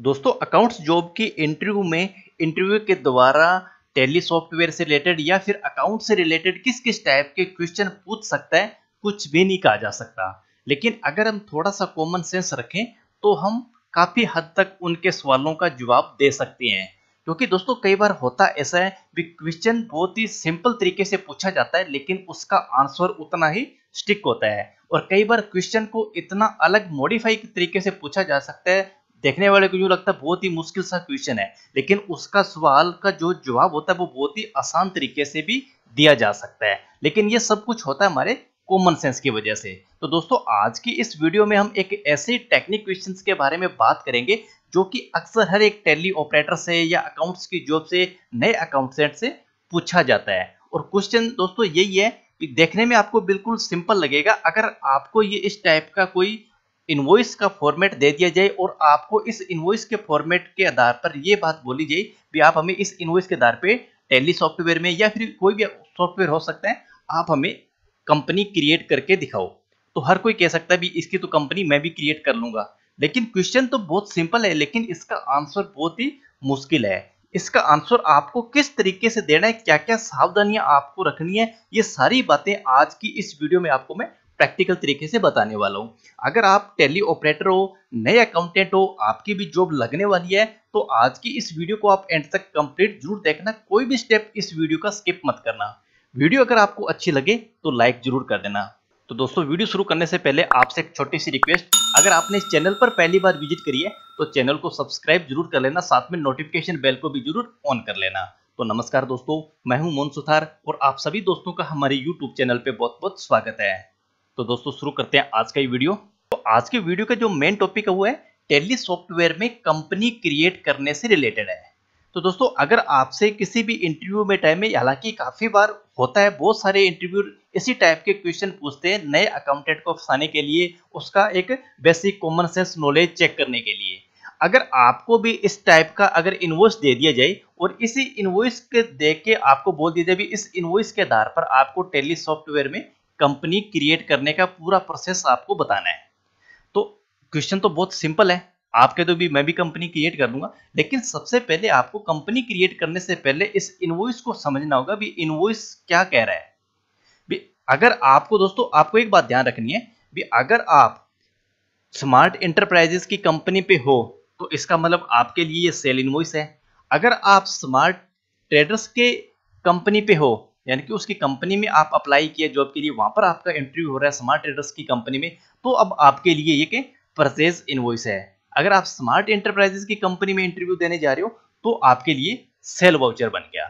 दोस्तों accounts job की interview में इंटरव्यू के द्वारा टेली सॉफ्टवेयर से रिलेटेड या फिर अकाउंट से रिलेटेड किस किस टाइप के क्वेश्चन पूछ सकता है कुछ भी नहीं कहा जा सकता लेकिन अगर हम थोड़ा सा कॉमन सेंस रखें तो हम काफ़ी हद तक उनके सवालों का जवाब दे सकते हैं क्योंकि दोस्तों कई बार होता ऐसा है कि क्वेश्चन बहुत ही सिंपल तरीके से पूछा जाता है लेकिन उसका आंसर उतना ही स्टिक होता है और कई बार क्वेश्चन को इतना अलग मॉडिफाई तरीके से पूछा जा सकता है देखने वाले को जो लगता है बहुत ही मुश्किल सा क्वेश्चन है लेकिन उसका सवाल का जो जवाब होता है वो बहुत ही आसान तरीके से भी दिया जा सकता है लेकिन ये सब कुछ होता है हमारे कॉमन सेंस की वजह से तो दोस्तों आज की इस वीडियो में हम एक ऐसे टेक्निक क्वेश्चंस के बारे में बात करेंगे जो कि अक्सर हर एक टेली ऑपरेटर से या अकाउंट्स की जॉब से नए अकाउंटेंट से पूछा जाता है और क्वेश्चन दोस्तों यही है कि देखने में आपको बिल्कुल सिंपल लगेगा अगर आपको ये इस टाइप का कोई इनवॉइस का फॉर्मेट दे दिया जाए और आपको इस इनवॉइस के फॉर्मेट के आधार पर यह बात बोली जाए कि आप हमें इस इनवॉइस के आधार पर टेली सॉफ्टवेयर में या फिर कोई भी सॉफ्टवेयर हो सकता है आप हमें कंपनी क्रिएट करके दिखाओ तो हर कोई कह सकता है भी इसकी तो कंपनी मैं भी क्रिएट कर लूंगा लेकिन क्वेश्चन तो बहुत सिंपल है लेकिन इसका आंसर बहुत ही मुश्किल है इसका आंसर आपको किस तरीके से देना है क्या क्या सावधानियां आपको रखनी है ये सारी बातें आज की इस वीडियो में आपको मैं प्रैक्टिकल तरीके से बताने वाला हूँ अगर आप टेली ऑपरेटर हो नए अकाउंटेंट हो आपकी भी जॉब लगने वाली है तो आज की इस वीडियो को आप एंड तक कंप्लीट जरूर देखना कोई भी स्टेप इस वीडियो का स्किप मत करना वीडियो अगर आपको अच्छी लगे तो लाइक जरूर कर देना तो दोस्तों वीडियो शुरू करने से पहले आपसे एक छोटी सी रिक्वेस्ट अगर आपने इस चैनल पर पहली बार विजिट करी है तो चैनल को सब्सक्राइब जरूर कर लेना साथ में नोटिफिकेशन बेल को भी जरूर ऑन कर लेना तो नमस्कार दोस्तों मैं हूं मोन सुथार और आप सभी दोस्तों का हमारे यूट्यूब चैनल पे बहुत बहुत स्वागत है तो दोस्तों शुरू करते हैं आज का ये वीडियो तो आज के वीडियो का जो मेन टॉपिक है वो है टेली सॉफ्टवेयर में कंपनी क्रिएट करने से रिलेटेड है तो दोस्तों अगर आपसे किसी भी इंटरव्यू में टाइम में हालांकि काफ़ी बार होता है बहुत सारे इंटरव्यू इसी टाइप के क्वेश्चन पूछते हैं नए अकाउंटेंट को फंसाने के लिए उसका एक basic common sense knowledge check करने के लिए अगर आपको भी इस टाइप का अगर इन्वॉइस दे दिया जाए और इसी इन्वॉइस के देख के आपको बोल दिया जाए इस इन्वॉइस के आधार पर आपको टेली सॉफ्टवेयर में कंपनी क्रिएट करने का पूरा प्रोसेस आपको बताना है तो क्वेश्चन तो बहुत सिंपल है आपके तो भी मैं भी कंपनी क्रिएट कर दूंगा लेकिन सबसे पहले आपको कंपनी क्रिएट करने से पहले इस इनवॉइस को समझना होगा भी इनवॉइस क्या कह रहा है भी अगर आपको दोस्तों आपको एक बात ध्यान रखनी है भी अगर आप स्मार्ट इंटरप्राइजेस की कंपनी पे हो तो इसका मतलब आपके लिए सेल इनवॉइस है अगर आप स्मार्ट ट्रेडर्स के कंपनी पे हो यानी कि उसकी कंपनी में आप अप्लाई किया जॉब के लिए वहां पर आपका इंटरव्यू हो रहा है स्मार्ट ट्रेडर्स की कंपनी में तो अब आपके लिए ये कि परचेज इन्वॉइस है अगर आप स्मार्ट एंटरप्राइजेस की कंपनी में इंटरव्यू देने जा रहे हो तो आपके लिए सेल वाउचर बन गया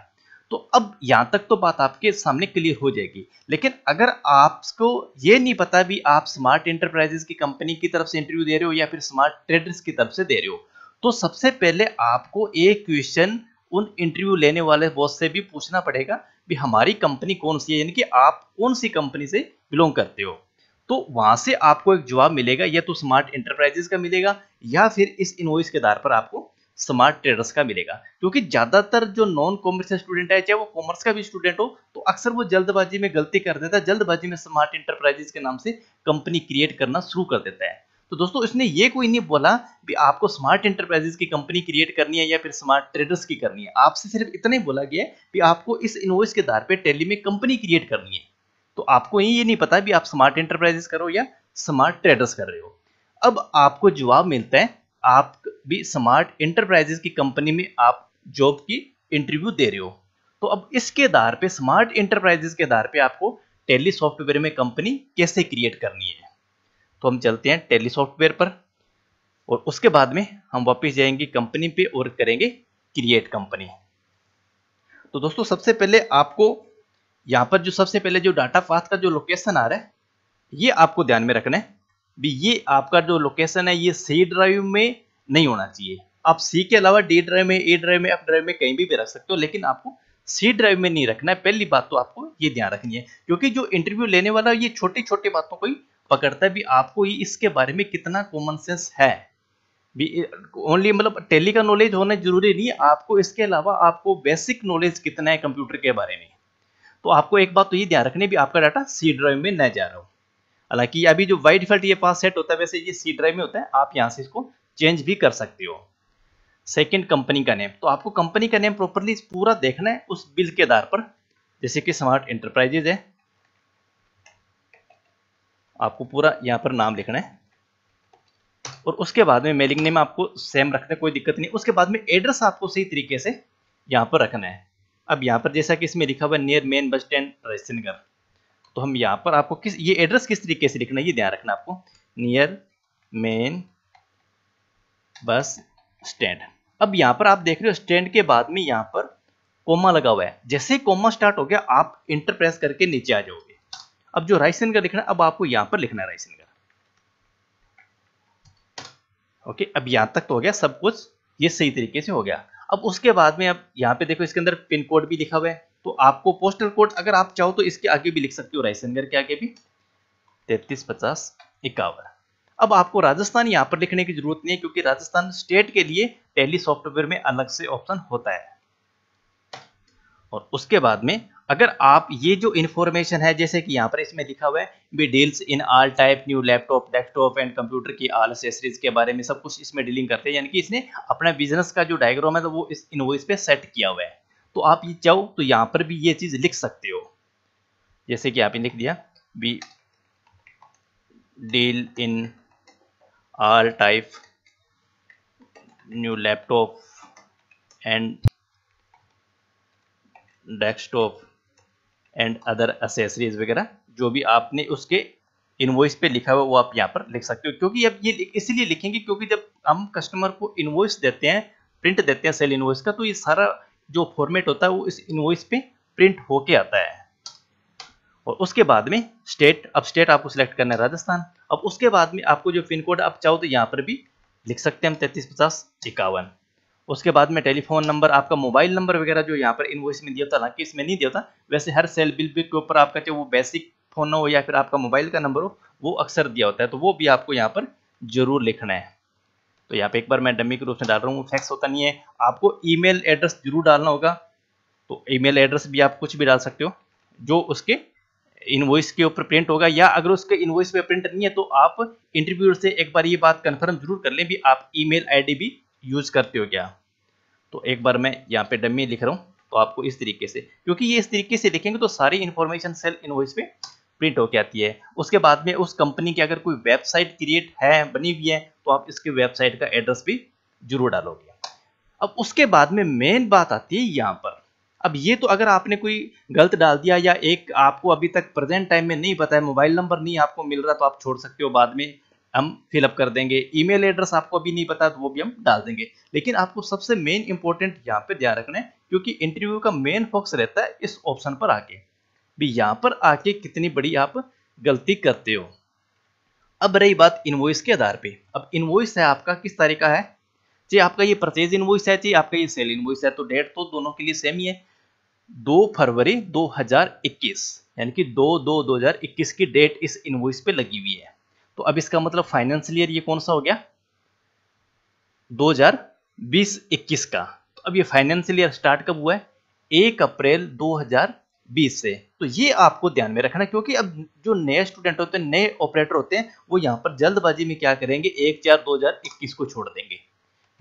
तो अब यहां तक तो बात आपके सामने क्लियर हो जाएगी लेकिन अगर आपको ये नहीं पता भी आप स्मार्ट एंटरप्राइजेस की कंपनी की तरफ से इंटरव्यू दे रहे हो या फिर स्मार्ट ट्रेडर्स की तरफ से दे रहे हो तो सबसे पहले आपको एक क्वेश्चन उन इंटरव्यू लेने वाले बॉस से भी पूछना पड़ेगा भी हमारी कंपनी कौन सी है यानी कि आप कौन सी कंपनी से बिलोंग करते हो तो वहां से आपको एक जवाब मिलेगा या तो स्मार्ट इंटरप्राइजेस का मिलेगा या फिर इस इनवॉइस के आधार पर आपको स्मार्ट ट्रेडर्स का मिलेगा क्योंकि ज्यादातर जो नॉन कॉमर्स स्टूडेंट है चाहे वो कॉमर्स का भी स्टूडेंट हो तो अक्सर वो जल्दबाजी में गलती कर देता है जल्दबाजी में स्मार्ट इंटरप्राइजेस के नाम से कंपनी क्रिएट करना शुरू कर देता है तो दोस्तों इसने ये कोई नहीं बोला भी आपको स्मार्ट इंटरप्राइजेस की कंपनी क्रिएट करनी है या फिर स्मार्ट ट्रेडर्स की करनी है आपसे सिर्फ इतना ही बोला गया कि आपको इस इनवॉइस के आधार पर टेली में कंपनी क्रिएट करनी है तो आपको ये नहीं पता भी आप स्मार्ट इंटरप्राइजेस करो या स्मार्ट ट्रेडर्स कर रहे हो अब आपको जवाब मिलता है आप भी स्मार्ट इंटरप्राइजेस की कंपनी में आप जॉब की इंटरव्यू दे रहे हो तो अब इसके आधार पे स्मार्ट इंटरप्राइजेस के आधार पे आपको टेली सॉफ्टवेयर में कंपनी कैसे क्रिएट करनी है तो हम चलते हैं टेली सॉफ्टवेयर पर और उसके बाद में हम वापस जाएंगे कंपनी पे और करेंगे क्रिएट कंपनी तो दोस्तों सबसे पहले आपको यहां पर जो सबसे पहले जो डाटा पाथ का जो लोकेशन आ रहा है ये आपको ध्यान में रखना है भी ये आपका जो लोकेशन है ये सी ड्राइव में नहीं होना चाहिए आप सी के अलावा डी ड्राइव में ए ड्राइव में एफ ड्राइव में कहीं भी, भी रख सकते हो लेकिन आपको सी ड्राइव में नहीं रखना है पहली बात तो आपको ये ध्यान रखनी है क्योंकि जो इंटरव्यू लेने वाला ये छोटी छोटी बातों को ही पकड़ता है भी आपको ही इसके बारे में कितना कॉमन सेंस है ओनली मतलब टेली का नॉलेज होना जरूरी नहीं आपको इसके अलावा आपको बेसिक नॉलेज कितना है कंप्यूटर के बारे में तो आपको एक बात तो ये ध्यान रखनी भी आपका डाटा सी ड्राइव में न जा रहा हो हालांकि अभी जो वाई डिफॉल्ट ये पास सेट होता है वैसे ये सी ड्राइव में होता है आप यहाँ से इसको चेंज भी कर सकते हो सेकेंड कंपनी का नेम तो आपको कंपनी का नेम प्रॉपरली पूरा देखना है उस बिल के आधार पर जैसे कि स्मार्ट इंटरप्राइजेज है आपको पूरा यहाँ पर नाम लिखना है और उसके बाद में मेलिंग नेम आपको सेम रखना है कोई दिक्कत नहीं उसके बाद में एड्रेस आपको सही तरीके से यहाँ पर रखना है अब यहाँ पर जैसा कि इसमें लिखा हुआ नियर मेन बस स्टैंड रजिस्टनगर तो हम यहाँ पर आपको किस ये एड्रेस किस तरीके से लिखना है ये ध्यान रखना आपको नियर मेन बस स्टैंड अब यहाँ पर आप देख रहे हो स्टैंड के बाद में यहाँ पर कोमा लगा हुआ है जैसे ही कोमा स्टार्ट हो गया आप इंटर प्रेस करके नीचे आ जाओगे अब जो राइसेन का लिखना अब आपको यहां पर लिखना है राइसेन का ओके अब यहां तक तो हो गया सब कुछ ये सही तरीके से हो गया अब उसके बाद में अब यहां पे देखो इसके अंदर पिन कोड भी लिखा हुआ है तो आपको पोस्टल कोड अगर आप चाहो तो इसके आगे भी लिख सकते हो रायसेनगर के आगे भी तैतीस पचास इक्यावन अब आपको राजस्थान यहां पर लिखने की जरूरत नहीं है क्योंकि राजस्थान स्टेट के लिए पहली सॉफ्टवेयर में अलग से ऑप्शन होता है और उसके बाद में अगर आप ये जो इन्फॉर्मेशन है जैसे कि यहाँ पर इसमें लिखा हुआ है we deals in all type new laptop desktop and computer की आल एसेसरीज के बारे में सब कुछ इसमें डीलिंग करते हैं यानी कि इसने अपना बिजनेस का जो डायग्राम है तो वो इस इनवॉइस पे सेट किया हुआ है तो आप ये चाहो तो यहाँ पर भी ये चीज़ लिख सकते हो जैसे कि आपने लिख दिया we deal in all type new laptop and desktop and other accessories वगैरह जो भी आपने उसके इन्वॉइस पे लिखा हुआ वो आप यहाँ पर लिख सकते हो क्योंकि अब ये इसीलिए लिखेंगे क्योंकि जब हम कस्टमर को इन्वॉइस देते हैं प्रिंट देते हैं सेल इन्वॉइस का तो ये सारा जो फॉर्मेट होता है वो इस इन्वॉइस पे प्रिंट होके आता है और उसके बाद में स्टेट अब स्टेट आपको सिलेक्ट करना है राजस्थान अब उसके बाद में आपको जो पिन कोड आप चाहो तो यहाँ पर भी लिख सकते हैं हम तैतीस पचास इक्यावन उसके बाद में टेलीफोन नंबर आपका मोबाइल नंबर वगैरह जो यहाँ पर इनवॉइस में दिया था हालांकि इसमें नहीं दिया था वैसे हर सेल बिल बिल के ऊपर आपका जो वो बेसिक फोन हो या फिर आपका मोबाइल का नंबर हो वो अक्सर दिया होता है तो वो भी आपको यहाँ पर जरूर लिखना है तो यहाँ पे एक बार मैं डमी के रूप में डाल रहा हूँ फैक्स होता नहीं है आपको ई एड्रेस जरूर डालना होगा तो ई एड्रेस भी आप कुछ भी डाल सकते हो जो उसके इनवॉइस के ऊपर प्रिंट होगा या अगर उसके इनवॉइस पे प्रिंट नहीं है तो आप इंटरव्यू से एक बार ये बात कंफर्म जरूर कर लें भी आप ईमेल आईडी भी यूज करते हो क्या तो एक बार मैं यहाँ पे डमी लिख रहा हूँ तो आपको इस तरीके से क्योंकि ये इस तरीके से लिखेंगे तो सारी इन्फॉर्मेशन सेल इनवॉइस पे प्रिंट होके आती है उसके बाद में उस कंपनी की अगर कोई वेबसाइट क्रिएट है बनी हुई है तो आप इसके वेबसाइट का एड्रेस भी जरूर डालोगे अब उसके बाद में मेन बात आती है यहाँ पर अब ये तो अगर आपने कोई गलत डाल दिया या एक आपको अभी तक प्रेजेंट टाइम में नहीं पता है मोबाइल नंबर नहीं आपको मिल रहा तो आप छोड़ सकते हो बाद में हम फिलअप कर देंगे ईमेल एड्रेस आपको अभी नहीं पता तो वो भी हम डाल देंगे लेकिन आपको सबसे मेन इंपॉर्टेंट यहाँ पे ध्यान रखना है क्योंकि इंटरव्यू का मेन फोकस रहता है इस ऑप्शन पर आके भी यहाँ पर आके कितनी बड़ी आप गलती करते हो अब रही बात इन्वॉइस के आधार पे अब इन्वॉइस है आपका किस तारीख का है चाहे आपका ये परचेज इन्वॉइस है जी आपका ये सेल इन्वॉइस है तो डेट तो दोनों के लिए सेम ही है दो फरवरी 2021 यानी कि दो दो 2021 की डेट इस इन्वॉइस पे लगी हुई है तो अब इसका मतलब फाइनेंशियल ईयर ये कौन सा हो गया 2020-21 का तो अब ये फाइनेंशियल ईयर स्टार्ट कब हुआ है एक अप्रैल 2020 से तो ये आपको ध्यान में रखना क्योंकि अब जो नए स्टूडेंट होते हैं नए ऑपरेटर होते हैं वो यहां पर जल्दबाजी में क्या करेंगे एक चार दो हजार इक्कीस को छोड़ देंगे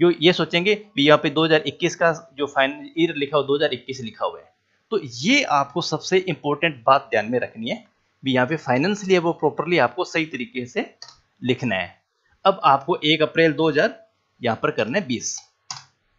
जो ये सोचेंगे भी यहाँ पे 2021 का जो फाइनल ईयर लिखा हुआ 2021 लिखा हुआ है तो ये आपको सबसे इंपॉर्टेंट बात ध्यान में रखनी है भी यहाँ पे फाइनेंस वो प्रॉपरली आपको सही तरीके से लिखना है अब आपको एक अप्रैल 2000 यहाँ पर करना है बीस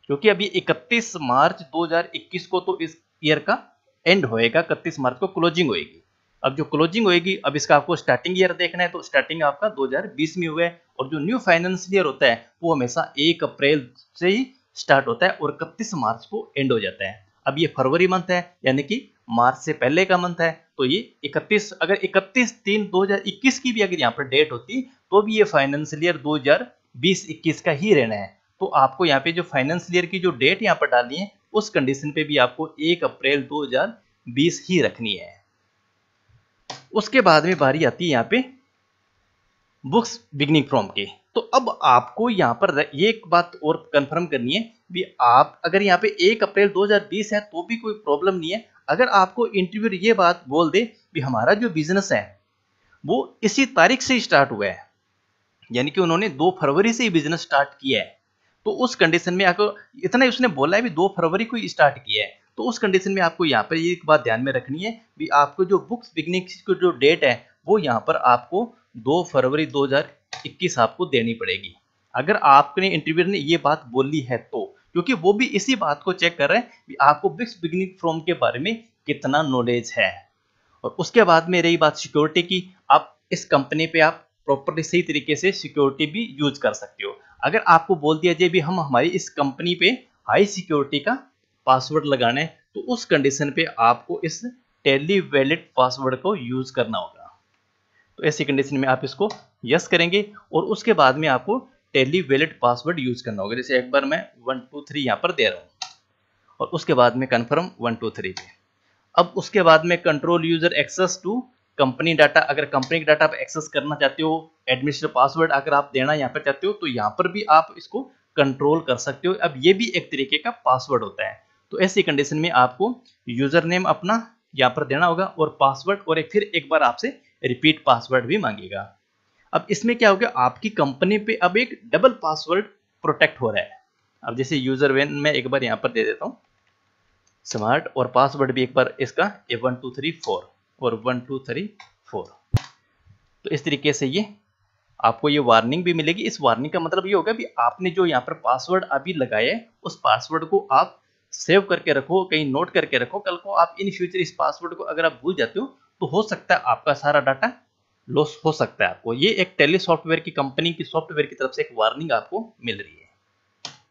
क्योंकि अभी 31 मार्च 2021 को तो इस ईयर का एंड होएगा इकतीस मार्च को क्लोजिंग होएगी अब जो क्लोजिंग होएगी अब इसका आपको स्टार्टिंग ईयर देखना है तो स्टार्टिंग आपका 2020 में हुआ है और जो न्यू फाइनेंशियल ईयर होता है वो हमेशा एक अप्रैल से ही स्टार्ट होता है और इकतीस मार्च को एंड हो जाता है अब ये फरवरी मंथ है यानी कि मार्च से पहले का मंथ है तो ये 31 अगर 31 तीन 2021 की भी अगर यहाँ पर डेट होती तो भी ये फाइनेंशियल ईयर 2020-21 का ही रहना है तो आपको यहाँ पे जो फाइनेंशियल ईयर की जो डेट यहाँ पर डालनी है उस कंडीशन पे भी आपको 1 अप्रैल 2020 ही रखनी है उसके बाद में बारी आती है यहाँ पे बुक्स बिगनिंग फ्रॉम के तो अब आपको यहाँ पर ये एक बात और कंफर्म करनी है भी आप अगर यहाँ पे एक अप्रैल 2020 है तो भी कोई प्रॉब्लम नहीं है अगर आपको इंटरव्यूर ये बात बोल दे कि हमारा जो बिजनेस है वो इसी तारीख से स्टार्ट हुआ है यानी कि उन्होंने दो फरवरी से ही बिजनेस स्टार्ट किया है तो उस कंडीशन में आपको इतना उसने बोला है भी दो फरवरी को ही स्टार्ट किया है तो उस कंडीशन में आपको यहाँ पर ये एक बात ध्यान में रखनी है भी आपको जो बुक्स बिगनिंग की जो डेट है वो यहाँ पर आपको दो फरवरी 2021 आपको देनी पड़ेगी अगर आपने इंटरव्यू ने ये बात बोली है तो क्योंकि वो भी इसी बात को चेक कर रहे हैं आपको बिक्स बिगनिंग फ्रॉम के बारे में कितना नॉलेज है और उसके बाद में रही बात सिक्योरिटी की आप इस कंपनी पे आप प्रॉपरली सही तरीके से सिक्योरिटी भी यूज कर सकते हो अगर आपको बोल दिया जाए भी हम हमारी इस कंपनी पे हाई सिक्योरिटी का पासवर्ड लगाना है तो उस कंडीशन पे आपको इस टेली वैलिड पासवर्ड को यूज करना होगा तो ऐसी कंडीशन में आप इसको यस करेंगे और उसके बाद में आपको टेली वैलिड पासवर्ड यूज करना होगा जैसे एक बार मैं वन टू थ्री यहाँ पर दे रहा हूँ और उसके बाद में कन्फर्म वन टू थ्री पे अब उसके बाद में control user access to company data अगर कंपनी का डाटा आप एक्सेस करना चाहते हो एडमिनिस्टर पासवर्ड अगर आप देना यहाँ पर चाहते हो तो यहाँ पर भी आप इसको कंट्रोल कर सकते हो अब ये भी एक तरीके का पासवर्ड होता है तो ऐसी कंडीशन में आपको यूजर नेम अपना यहाँ पर देना होगा और पासवर्ड और एक फिर एक बार आपसे रिपीट पासवर्ड भी मांगेगा अब इसमें क्या हो गया आपकी कंपनी पे अब एक डबल पासवर्ड प्रोटेक्ट हो रहा है अब जैसे यूजर वेन में एक बार यहां पर दे देता हूँ स्मार्ट और पासवर्ड भी एक बार इसका A one two three four और वन टू थ्री फोर तो इस तरीके से ये आपको ये वार्निंग भी मिलेगी इस वार्निंग का मतलब ये होगा कि आपने जो यहाँ पर पासवर्ड अभी लगाया है उस पासवर्ड को आप सेव करके रखो कहीं नोट करके रखो कल को आप इन फ्यूचर इस पासवर्ड को अगर आप भूल जाते हो तो हो सकता है आपका सारा डाटा लॉस हो सकता है आपको ये एक टेली सॉफ्टवेयर की कंपनी की सॉफ्टवेयर की तरफ से एक वार्निंग आपको मिल रही है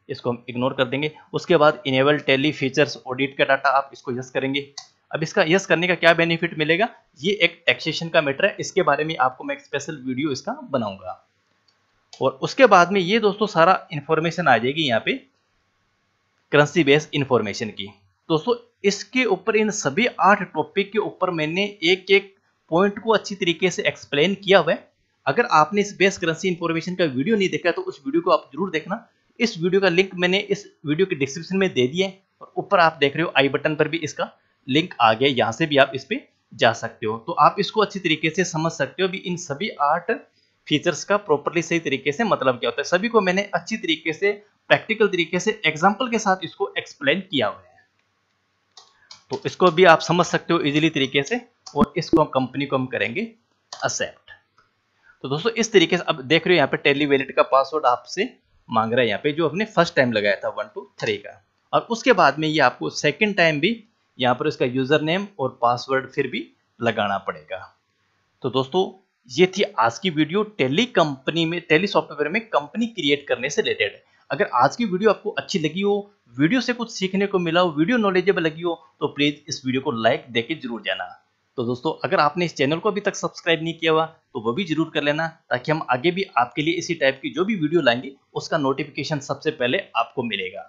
इसको हम इग्नोर कर देंगे उसके बाद इनेबल टेली फीचर्स ऑडिट का डाटा आप इसको यस करेंगे अब इसका यस करने का क्या बेनिफिट मिलेगा ये एक टैक्सेशन का मैटर है इसके बारे में आपको मैं एक स्पेशल वीडियो इसका बनाऊंगा और उसके बाद में ये दोस्तों सारा इंफॉर्मेशन आ जाएगी यहाँ पे करेंसी बेस इंफॉर्मेशन की दोस्तों इसके ऊपर इन सभी आठ टॉपिक के ऊपर मैंने एक एक पॉइंट को अच्छी तरीके से एक्सप्लेन किया हुआ है अगर आपने इस बेस करेंसी इन्फॉर्मेशन का वीडियो नहीं देखा तो उस वीडियो को आप जरूर देखना इस वीडियो का लिंक मैंने इस वीडियो के डिस्क्रिप्शन में दे दिया है और ऊपर आप देख रहे हो आई बटन पर भी इसका लिंक आ गया यहाँ से भी आप इस पर जा सकते हो तो आप इसको अच्छी तरीके से समझ सकते हो भी इन सभी आर्ट फीचर्स का प्रॉपरली सही तरीके से मतलब क्या होता है सभी को मैंने अच्छी तरीके से प्रैक्टिकल तरीके से एग्जाम्पल के साथ इसको एक्सप्लेन किया हुआ है तो इसको भी आप समझ सकते हो इजीली तरीके से और इसको हम कंपनी को हम करेंगे एक्सेप्ट तो दोस्तों इस तरीके से अब देख रहे हो यहाँ पे टेली वेलेट का पासवर्ड आपसे मांग रहा है यहाँ पे जो हमने फर्स्ट टाइम लगाया था वन टू थ्री का और उसके बाद में ये आपको सेकेंड टाइम भी यहाँ पर इसका यूज़र नेम और पासवर्ड फिर भी लगाना पड़ेगा तो दोस्तों ये थी आज की वीडियो टेली कंपनी में टेली सॉफ्टवेयर में कंपनी क्रिएट करने से रिलेटेड अगर आज की वीडियो आपको अच्छी लगी हो वीडियो से कुछ सीखने को मिला हो वीडियो नॉलेजेबल लगी हो तो प्लीज़ इस वीडियो को लाइक देके जरूर जाना तो दोस्तों अगर आपने इस चैनल को अभी तक सब्सक्राइब नहीं किया हुआ तो वो भी जरूर कर लेना ताकि हम आगे भी आपके लिए इसी टाइप की जो भी वीडियो लाएंगे उसका नोटिफिकेशन सबसे पहले आपको मिलेगा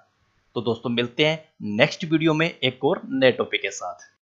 तो दोस्तों मिलते हैं नेक्स्ट वीडियो में एक और नए टॉपिक के साथ